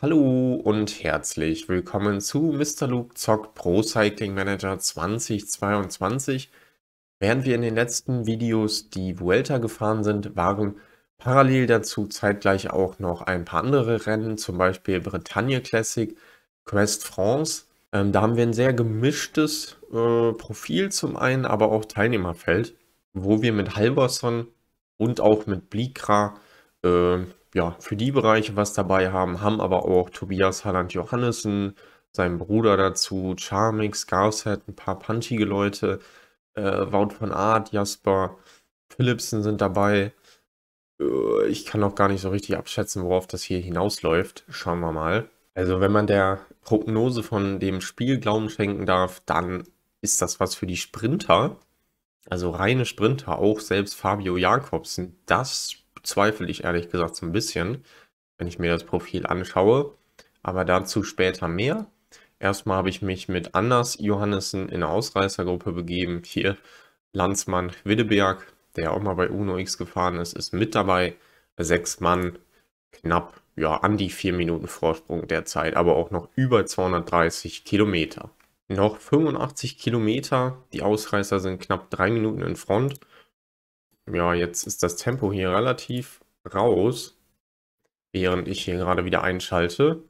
Hallo und herzlich willkommen zu Mr. Luke Zock Pro Cycling Manager 2022. Während wir in den letzten Videos die Vuelta gefahren sind, waren parallel dazu zeitgleich auch noch ein paar andere Rennen, zum Beispiel Bretagne Classic, Quest France. Ähm, da haben wir ein sehr gemischtes äh, Profil zum einen, aber auch Teilnehmerfeld, wo wir mit Halberson und auch mit Blikra äh, ja, für die Bereiche was dabei haben, haben aber auch Tobias Halland Johannessen, sein Bruder dazu, Charmix, Garset, ein paar punchige Leute, äh, Wout von Art, Jasper, Philipsen sind dabei. Äh, ich kann auch gar nicht so richtig abschätzen, worauf das hier hinausläuft. Schauen wir mal. Also wenn man der Prognose von dem Spiel Glauben schenken darf, dann ist das was für die Sprinter. Also reine Sprinter, auch selbst Fabio Jakobsen. Das bezweifle ich ehrlich gesagt so ein bisschen, wenn ich mir das Profil anschaue. Aber dazu später mehr. Erstmal habe ich mich mit Anders Johannessen in eine Ausreißergruppe begeben. Hier Landsmann Widdeberg, der auch mal bei Uno X gefahren ist, ist mit dabei. Sechs Mann, knapp, ja, an die vier Minuten Vorsprung derzeit, aber auch noch über 230 Kilometer. Noch 85 Kilometer, die Ausreißer sind knapp drei Minuten in Front. Ja, jetzt ist das Tempo hier relativ raus, während ich hier gerade wieder einschalte.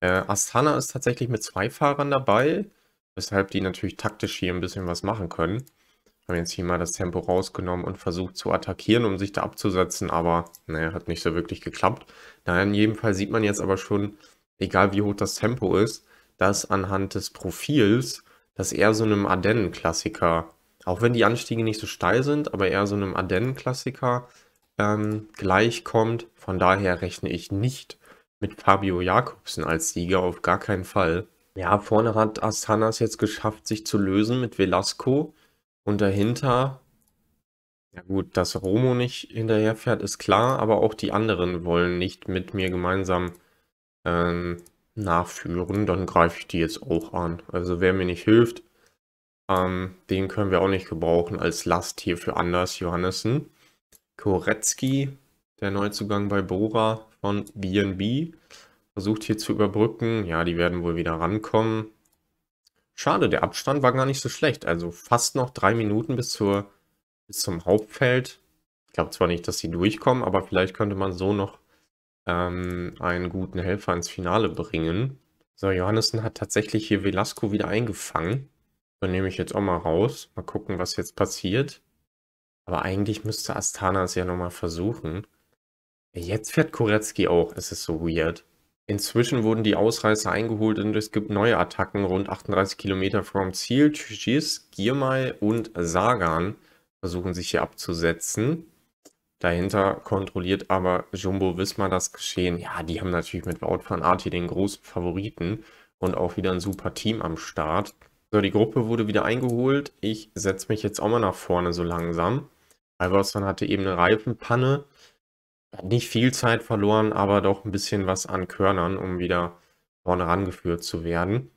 Äh, Astana ist tatsächlich mit zwei Fahrern dabei, weshalb die natürlich taktisch hier ein bisschen was machen können. Haben jetzt hier mal das Tempo rausgenommen und versucht zu attackieren, um sich da abzusetzen, aber naja, hat nicht so wirklich geklappt. Na, in jedem Fall sieht man jetzt aber schon, egal wie hoch das Tempo ist, dass anhand des Profils das eher so einem Ardennen-Klassiker auch wenn die Anstiege nicht so steil sind, aber eher so einem Ardennen-Klassiker ähm, gleichkommt. Von daher rechne ich nicht mit Fabio Jakobsen als Sieger, auf gar keinen Fall. Ja, vorne hat Astana jetzt geschafft, sich zu lösen mit Velasco. Und dahinter, ja gut, dass Romo nicht hinterherfährt, ist klar, aber auch die anderen wollen nicht mit mir gemeinsam ähm, nachführen. Dann greife ich die jetzt auch an. Also wer mir nicht hilft, ähm, den können wir auch nicht gebrauchen als Last hier für Anders Johannessen. Koretzki, der Neuzugang bei Bora von BNB, versucht hier zu überbrücken. Ja, die werden wohl wieder rankommen. Schade, der Abstand war gar nicht so schlecht. Also fast noch drei Minuten bis, zur, bis zum Hauptfeld. Ich glaube zwar nicht, dass sie durchkommen, aber vielleicht könnte man so noch ähm, einen guten Helfer ins Finale bringen. So, Johannessen hat tatsächlich hier Velasco wieder eingefangen. Dann nehme ich jetzt auch mal raus. Mal gucken, was jetzt passiert. Aber eigentlich müsste Astana es ja nochmal versuchen. Jetzt fährt Koretski auch. Es ist so weird. Inzwischen wurden die Ausreißer eingeholt und es gibt neue Attacken rund 38 Kilometer vom Ziel. Tschis, Giermai und Sagan versuchen sich hier abzusetzen. Dahinter kontrolliert aber Jumbo Wismar das Geschehen. Ja, die haben natürlich mit Wout van Arti den großen Favoriten und auch wieder ein super Team am Start. So, die Gruppe wurde wieder eingeholt. Ich setze mich jetzt auch mal nach vorne so langsam. Alverson hatte eben eine Reifenpanne. Hat nicht viel Zeit verloren, aber doch ein bisschen was an Körnern, um wieder vorne rangeführt zu werden.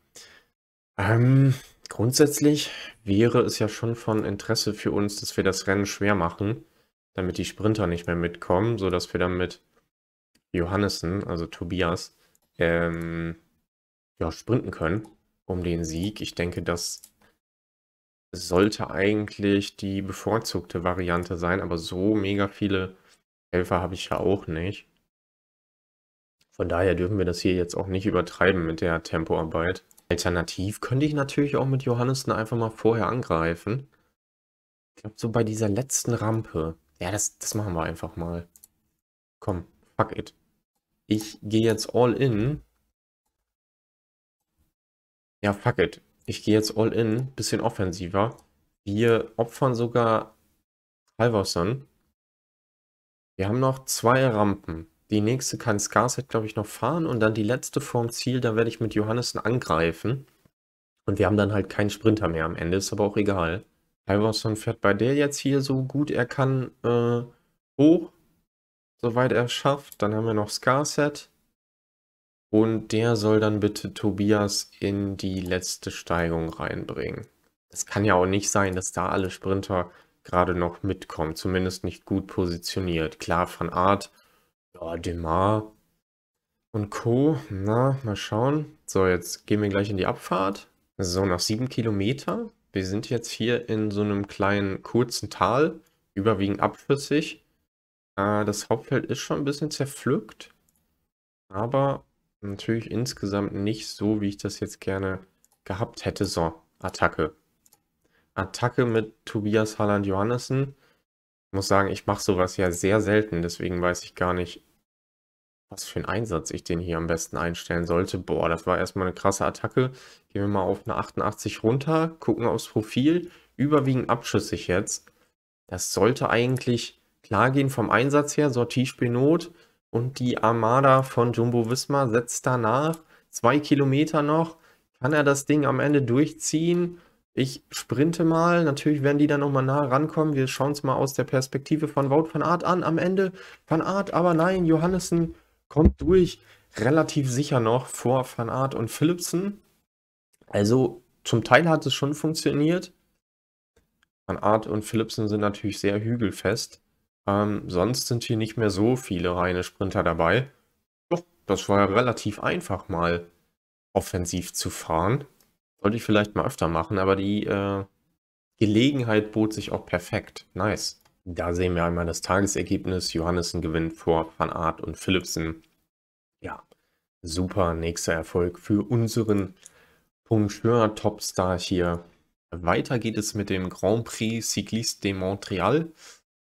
Ähm, grundsätzlich wäre es ja schon von Interesse für uns, dass wir das Rennen schwer machen, damit die Sprinter nicht mehr mitkommen, sodass wir dann mit Johannessen, also Tobias, ähm, ja, sprinten können um den Sieg. Ich denke, das sollte eigentlich die bevorzugte Variante sein, aber so mega viele Helfer habe ich ja auch nicht. Von daher dürfen wir das hier jetzt auch nicht übertreiben mit der Tempoarbeit. Alternativ könnte ich natürlich auch mit Johannessen einfach mal vorher angreifen. Ich glaube, so bei dieser letzten Rampe. Ja, das, das machen wir einfach mal. Komm, fuck it. Ich gehe jetzt all in ja, fuck it. Ich gehe jetzt all in, bisschen offensiver. Wir opfern sogar Halverson. Wir haben noch zwei Rampen. Die nächste kann Scarset, glaube ich, noch fahren und dann die letzte vorm Ziel, da werde ich mit Johannessen angreifen. Und wir haben dann halt keinen Sprinter mehr am Ende, ist aber auch egal. Halverson fährt bei der jetzt hier so gut er kann äh, hoch, soweit er schafft. Dann haben wir noch Scarset. Und der soll dann bitte Tobias in die letzte Steigung reinbringen. Es kann ja auch nicht sein, dass da alle Sprinter gerade noch mitkommen, zumindest nicht gut positioniert. Klar, von Art, ja, Demar und Co. Na, mal schauen. So, jetzt gehen wir gleich in die Abfahrt. So, nach sieben Kilometer. Wir sind jetzt hier in so einem kleinen, kurzen Tal, überwiegend abflüssig. Äh, das Hauptfeld ist schon ein bisschen zerpflückt, aber Natürlich insgesamt nicht so, wie ich das jetzt gerne gehabt hätte. So, Attacke. Attacke mit Tobias Halland Johannessen. Ich muss sagen, ich mache sowas ja sehr selten, deswegen weiß ich gar nicht, was für einen Einsatz ich den hier am besten einstellen sollte. Boah, das war erstmal eine krasse Attacke. Gehen wir mal auf eine 88 runter, gucken aufs Profil. Überwiegend abschüssig jetzt. Das sollte eigentlich klar gehen vom Einsatz her. Sortierspielnot. Not und die Armada von Jumbo Wismar setzt danach. Zwei Kilometer noch. Kann er das Ding am Ende durchziehen? Ich sprinte mal. Natürlich werden die dann nochmal nah rankommen. Wir schauen es mal aus der Perspektive von Wout van Art an. Am Ende van Art, aber nein, Johannessen kommt durch. Relativ sicher noch vor van Art und Philipsen. Also zum Teil hat es schon funktioniert. Van Art und Philipsen sind natürlich sehr hügelfest. Ähm, sonst sind hier nicht mehr so viele reine Sprinter dabei. Doch, das war ja relativ einfach mal offensiv zu fahren. Sollte ich vielleicht mal öfter machen, aber die äh, Gelegenheit bot sich auch perfekt. Nice. Da sehen wir einmal das Tagesergebnis. Johannessen gewinnt vor Van Art und Philipsen. Ja, super nächster Erfolg für unseren Puncheur Topstar hier. Weiter geht es mit dem Grand Prix Cycliste de Montreal.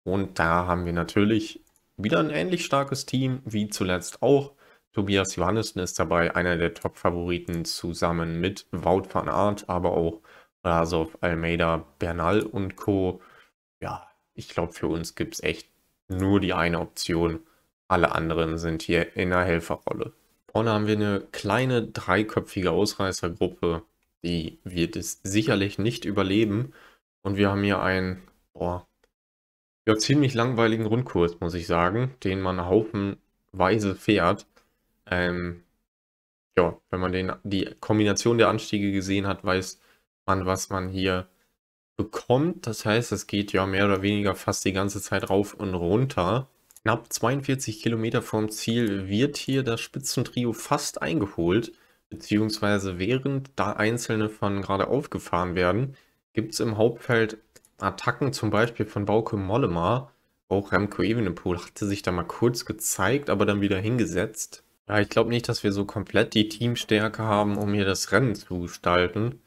Und da haben wir natürlich wieder ein ähnlich starkes Team wie zuletzt auch. Tobias Johannessen ist dabei einer der Top-Favoriten zusammen mit Wout van Aert, aber auch Rasov, Almeida, Bernal und Co. Ja, ich glaube, für uns gibt es echt nur die eine Option. Alle anderen sind hier in der Helferrolle. Vorne haben wir eine kleine dreiköpfige Ausreißergruppe. Die wird es sicherlich nicht überleben. Und wir haben hier einen boah, ja, ziemlich langweiligen Rundkurs, muss ich sagen, den man haufenweise fährt. Ähm, ja, wenn man den, die Kombination der Anstiege gesehen hat, weiß man, was man hier bekommt. Das heißt, es geht ja mehr oder weniger fast die ganze Zeit rauf und runter. Knapp 42 Kilometer vom Ziel wird hier das Spitzentrio fast eingeholt, beziehungsweise während da einzelne von gerade aufgefahren werden, gibt es im Hauptfeld Attacken zum Beispiel von Bauke Mollema, auch Remco Evenepoel hatte sich da mal kurz gezeigt, aber dann wieder hingesetzt. Ja, ich glaube nicht, dass wir so komplett die Teamstärke haben, um hier das Rennen zu gestalten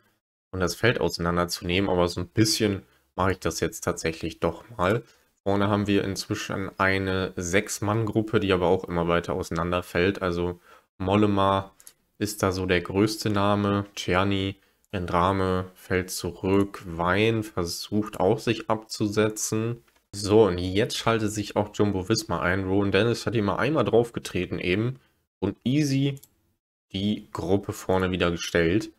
und das Feld auseinanderzunehmen, aber so ein bisschen mache ich das jetzt tatsächlich doch mal. Vorne haben wir inzwischen eine Sechs-Mann-Gruppe, die aber auch immer weiter auseinanderfällt. Also Mollema ist da so der größte Name, Czerny, Endrame fällt zurück, Wein versucht auch sich abzusetzen. So, und jetzt schaltet sich auch Jumbo Visma ein. Rowan Dennis hat hier mal einmal draufgetreten eben und easy die Gruppe vorne wieder gestellt.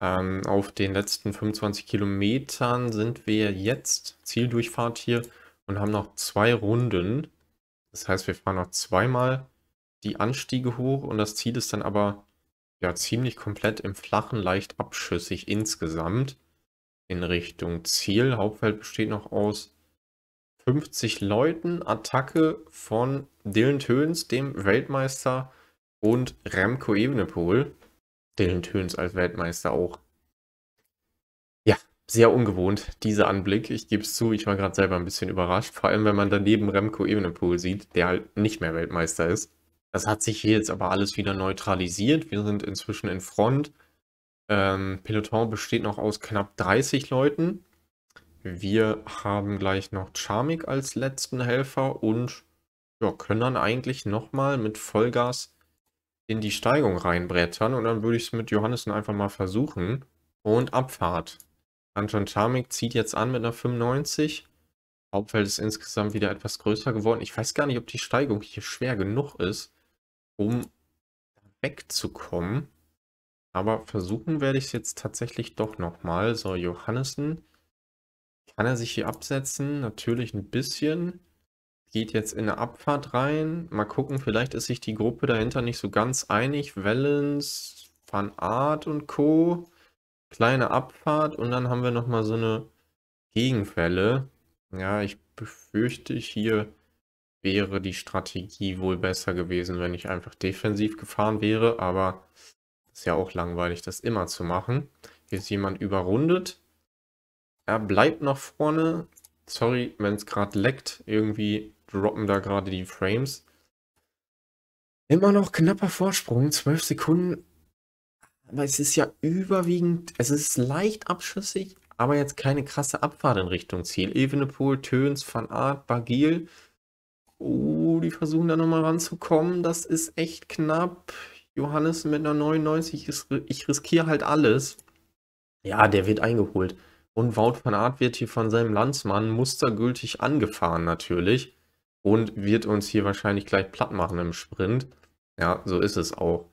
Ähm, auf den letzten 25 Kilometern sind wir jetzt Zieldurchfahrt hier und haben noch zwei Runden. Das heißt, wir fahren noch zweimal die Anstiege hoch und das Ziel ist dann aber ja ziemlich komplett im Flachen, leicht abschüssig insgesamt in Richtung Ziel. Hauptfeld besteht noch aus 50 Leuten. Attacke von Dylan Töns, dem Weltmeister, und Remco Evenepoel. Dylan Töns als Weltmeister auch. Ja, sehr ungewohnt, dieser Anblick. Ich gebe es zu, ich war gerade selber ein bisschen überrascht. Vor allem, wenn man daneben Remco Evenepoel sieht, der halt nicht mehr Weltmeister ist. Das hat sich hier jetzt aber alles wieder neutralisiert. Wir sind inzwischen in Front. Ähm, Peloton besteht noch aus knapp 30 Leuten. Wir haben gleich noch Charmik als letzten Helfer und ja, können dann eigentlich nochmal mit Vollgas in die Steigung reinbrettern. Und dann würde ich es mit Johannessen einfach mal versuchen. Und Abfahrt. Anton Charmik zieht jetzt an mit einer 95. Hauptfeld ist insgesamt wieder etwas größer geworden. Ich weiß gar nicht, ob die Steigung hier schwer genug ist um wegzukommen. Aber versuchen werde ich es jetzt tatsächlich doch nochmal. So, Johannessen. Kann er sich hier absetzen? Natürlich ein bisschen. Geht jetzt in eine Abfahrt rein. Mal gucken, vielleicht ist sich die Gruppe dahinter nicht so ganz einig. Valens, Van Art und Co. Kleine Abfahrt und dann haben wir nochmal so eine Gegenwelle. Ja, ich befürchte, hier wäre die Strategie wohl besser gewesen, wenn ich einfach defensiv gefahren wäre, aber ist ja auch langweilig, das immer zu machen. Hier ist jemand überrundet. Er bleibt noch vorne. Sorry, wenn es gerade leckt. Irgendwie droppen da gerade die Frames. Immer noch knapper Vorsprung, 12 Sekunden. Aber es ist ja überwiegend, es ist leicht abschüssig, aber jetzt keine krasse Abfahrt in Richtung Ziel. Evenepoel, Töns, Van Art, Bagil. Oh, die versuchen da nochmal ranzukommen. Das ist echt knapp. Johannes mit einer 99. Ich riskiere halt alles. Ja, der wird eingeholt. Und Wout van Aert wird hier von seinem Landsmann mustergültig angefahren natürlich. Und wird uns hier wahrscheinlich gleich platt machen im Sprint. Ja, so ist es auch.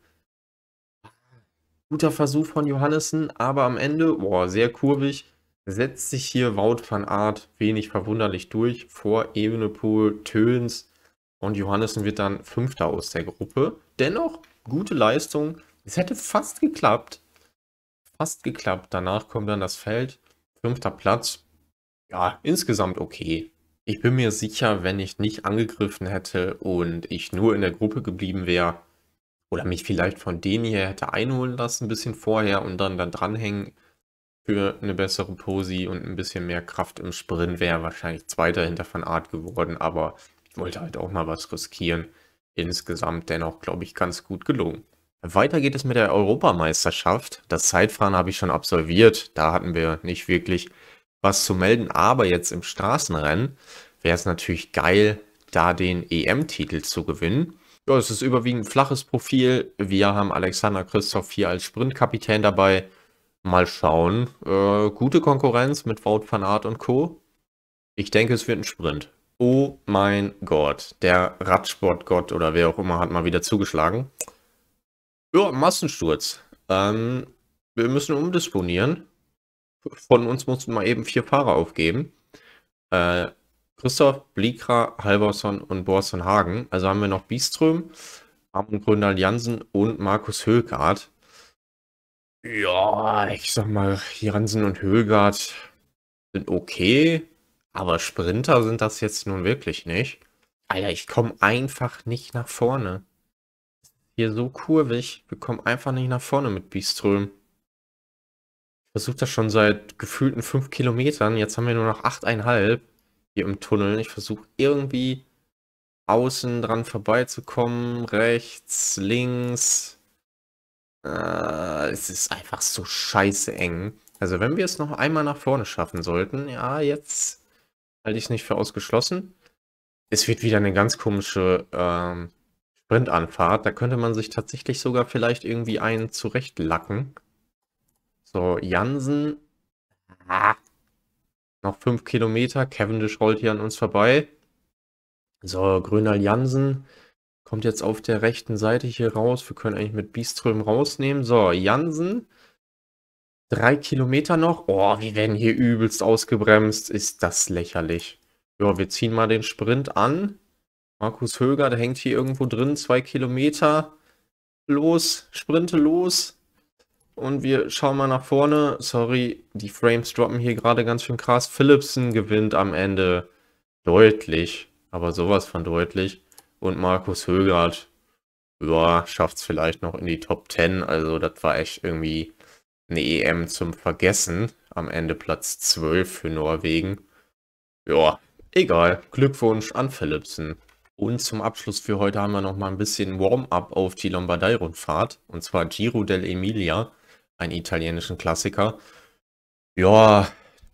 Guter Versuch von Johannessen, aber am Ende, boah, sehr kurvig setzt sich hier Wout van Art wenig verwunderlich durch vor Evenepoel, Töns und Johannessen wird dann Fünfter aus der Gruppe. Dennoch gute Leistung. Es hätte fast geklappt. Fast geklappt. Danach kommt dann das Feld. Fünfter Platz. Ja, insgesamt okay. Ich bin mir sicher, wenn ich nicht angegriffen hätte und ich nur in der Gruppe geblieben wäre oder mich vielleicht von denen hier hätte einholen lassen, ein bisschen vorher und dann, dann dranhängen, für eine bessere Posi und ein bisschen mehr Kraft im Sprint wäre wahrscheinlich Zweiter hinter Van Art geworden, aber ich wollte halt auch mal was riskieren. Insgesamt dennoch, glaube ich, ganz gut gelungen. Weiter geht es mit der Europameisterschaft. Das Zeitfahren habe ich schon absolviert. Da hatten wir nicht wirklich was zu melden. Aber jetzt im Straßenrennen wäre es natürlich geil, da den EM-Titel zu gewinnen. Ja, es ist überwiegend ein flaches Profil. Wir haben Alexander Christoph hier als Sprintkapitän dabei. Mal schauen. Äh, gute Konkurrenz mit Wout van Aert und Co. Ich denke, es wird ein Sprint. Oh mein Gott, der Radsportgott oder wer auch immer hat mal wieder zugeschlagen. Ja, Massensturz. Ähm, wir müssen umdisponieren. Von uns mussten mal eben vier Fahrer aufgeben. Äh, Christoph, Blikra, Halberson und Borson Hagen. Also haben wir noch Bieström, Amon Gründal Jansen und Markus Högard. Ja, ich sag mal, Jansen und Högard sind okay, aber Sprinter sind das jetzt nun wirklich nicht. Alter, ich komme einfach nicht nach vorne. Hier so kurvig, wir kommen einfach nicht nach vorne mit Biström. Ich versuche das schon seit gefühlten 5 Kilometern, jetzt haben wir nur noch 8,5 hier im Tunnel. Ich versuche irgendwie außen dran vorbeizukommen, rechts, links. Äh, es ist einfach so scheiße eng. Also wenn wir es noch einmal nach vorne schaffen sollten, ja, jetzt halte ich es nicht für ausgeschlossen. Es wird wieder eine ganz komische ähm, Sprintanfahrt. Da könnte man sich tatsächlich sogar vielleicht irgendwie einen zurechtlacken. So, Jansen. Ah, noch fünf Kilometer. Cavendish rollt hier an uns vorbei. So, Gröner Jansen. Kommt jetzt auf der rechten Seite hier raus. Wir können eigentlich mit Biström rausnehmen. So, Jansen. Drei Kilometer noch. Oh, wir werden hier übelst ausgebremst. Ist das lächerlich. Ja, wir ziehen mal den Sprint an. Markus Höger, der hängt hier irgendwo drin. Zwei Kilometer. Los, sprinte los. Und wir schauen mal nach vorne. Sorry, die Frames droppen hier gerade ganz schön krass. Philipsen gewinnt am Ende deutlich, aber sowas von deutlich. Und Markus Högert, ja, schafft es vielleicht noch in die Top 10. Also das war echt irgendwie eine EM zum Vergessen. Am Ende Platz 12 für Norwegen. Ja, egal. Glückwunsch an Philipsen. Und zum Abschluss für heute haben wir noch mal ein bisschen Warm-up auf die Lombardei-Rundfahrt. Und zwar Giro dell'Emilia, einen italienischen Klassiker. Ja,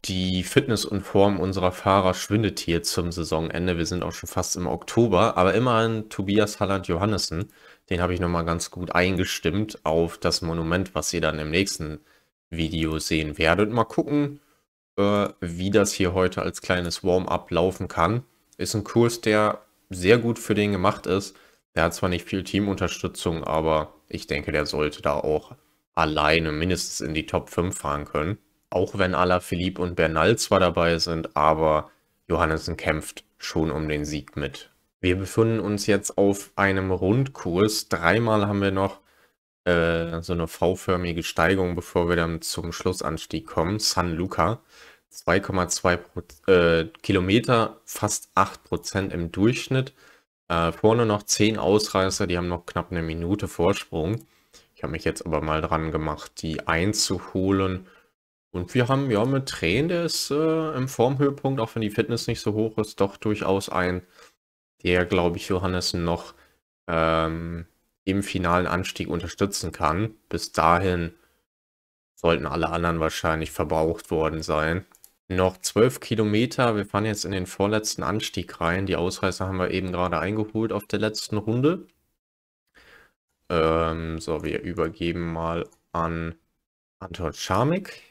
die Fitness und Form unserer Fahrer schwindet hier zum Saisonende. Wir sind auch schon fast im Oktober, aber immerhin Tobias Halland Johannessen, den habe ich nochmal ganz gut eingestimmt auf das Monument, was ihr dann im nächsten Video sehen werdet. Mal gucken, äh, wie das hier heute als kleines Warm-up laufen kann. Ist ein Kurs, der sehr gut für den gemacht ist. Der hat zwar nicht viel Teamunterstützung, aber ich denke, der sollte da auch alleine mindestens in die Top 5 fahren können auch wenn Alaphilippe und Bernal zwar dabei sind, aber Johannessen kämpft schon um den Sieg mit. Wir befinden uns jetzt auf einem Rundkurs. Dreimal haben wir noch äh, so eine V-förmige Steigung, bevor wir dann zum Schlussanstieg kommen. San Luca, 2,2 äh, Kilometer, fast 8% im Durchschnitt. Äh, vorne noch 10 Ausreißer, die haben noch knapp eine Minute Vorsprung. Ich habe mich jetzt aber mal dran gemacht, die einzuholen und wir haben ja mit Tränen, der ist äh, im Formhöhepunkt, auch wenn die Fitness nicht so hoch ist, doch durchaus ein, der, glaube ich, Johannessen noch ähm, im finalen Anstieg unterstützen kann. Bis dahin sollten alle anderen wahrscheinlich verbraucht worden sein. Noch 12 Kilometer, wir fahren jetzt in den vorletzten Anstieg rein. Die Ausreißer haben wir eben gerade eingeholt auf der letzten Runde. Ähm, so, wir übergeben mal an Anton Schamik.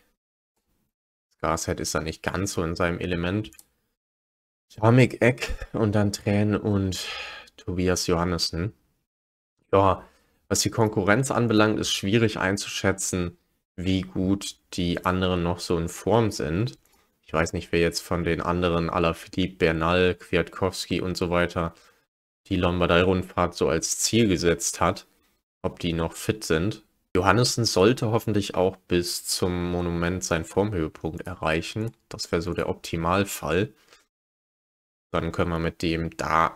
Gashead ist da nicht ganz so in seinem Element. Jamik Eck und dann Tränen und Tobias Johannessen. Ja, was die Konkurrenz anbelangt, ist schwierig einzuschätzen, wie gut die anderen noch so in Form sind. Ich weiß nicht, wer jetzt von den anderen, Alaphilippe, Bernal, Kwiatkowski und so weiter, die Lombardei-Rundfahrt so als Ziel gesetzt hat, ob die noch fit sind. Johannessen sollte hoffentlich auch bis zum Monument seinen Formhöhepunkt erreichen. Das wäre so der Optimalfall. Dann können wir mit dem da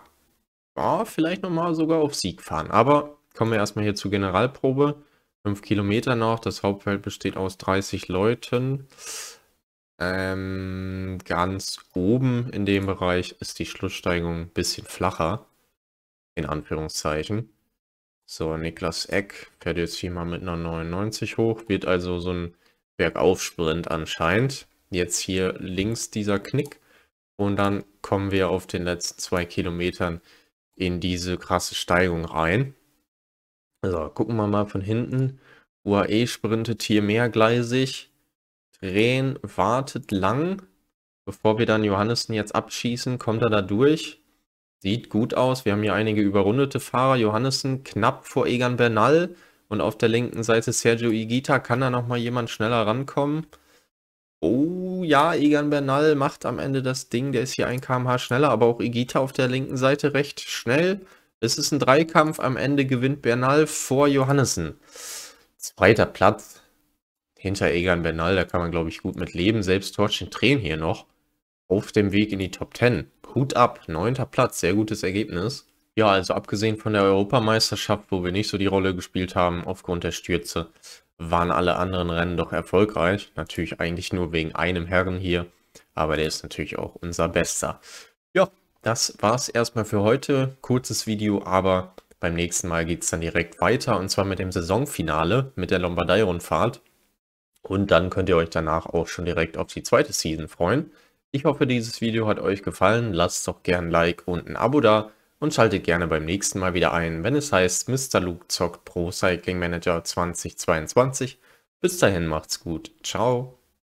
oh, vielleicht nochmal sogar auf Sieg fahren. Aber kommen wir erstmal hier zur Generalprobe. 5 Kilometer noch. Das Hauptfeld besteht aus 30 Leuten. Ähm, ganz oben in dem Bereich ist die Schlusssteigung ein bisschen flacher. In Anführungszeichen. So, Niklas Eck fährt jetzt hier mal mit einer 99 hoch, wird also so ein Bergaufsprint anscheinend. Jetzt hier links dieser Knick und dann kommen wir auf den letzten zwei Kilometern in diese krasse Steigung rein. So, gucken wir mal von hinten. UAE sprintet hier mehrgleisig. Drehen wartet lang. Bevor wir dann Johannessen jetzt abschießen, kommt er da durch. Sieht gut aus. Wir haben hier einige überrundete Fahrer. Johannessen knapp vor Egan Bernal. Und auf der linken Seite Sergio Igita. Kann da nochmal jemand schneller rankommen? Oh ja, Egan Bernal macht am Ende das Ding. Der ist hier ein kmh schneller. Aber auch Igita auf der linken Seite recht schnell. Es ist ein Dreikampf. Am Ende gewinnt Bernal vor Johannessen. Zweiter Platz hinter Egan Bernal. Da kann man, glaube ich, gut mit leben. Selbst Torch den Tränen hier noch auf dem Weg in die Top 10. Hut ab, neunter Platz, sehr gutes Ergebnis. Ja, also abgesehen von der Europameisterschaft, wo wir nicht so die Rolle gespielt haben aufgrund der Stürze, waren alle anderen Rennen doch erfolgreich. Natürlich eigentlich nur wegen einem Herren hier, aber der ist natürlich auch unser bester. Ja, das war's erstmal für heute. Kurzes Video, aber beim nächsten Mal geht es dann direkt weiter und zwar mit dem Saisonfinale, mit der Lombardei-Rundfahrt. Und dann könnt ihr euch danach auch schon direkt auf die zweite Season freuen. Ich hoffe, dieses Video hat euch gefallen. Lasst doch gern ein Like und ein Abo da und schaltet gerne beim nächsten Mal wieder ein, wenn es heißt Mr. Luke zockt Pro Cycling Manager 2022. Bis dahin macht's gut. Ciao.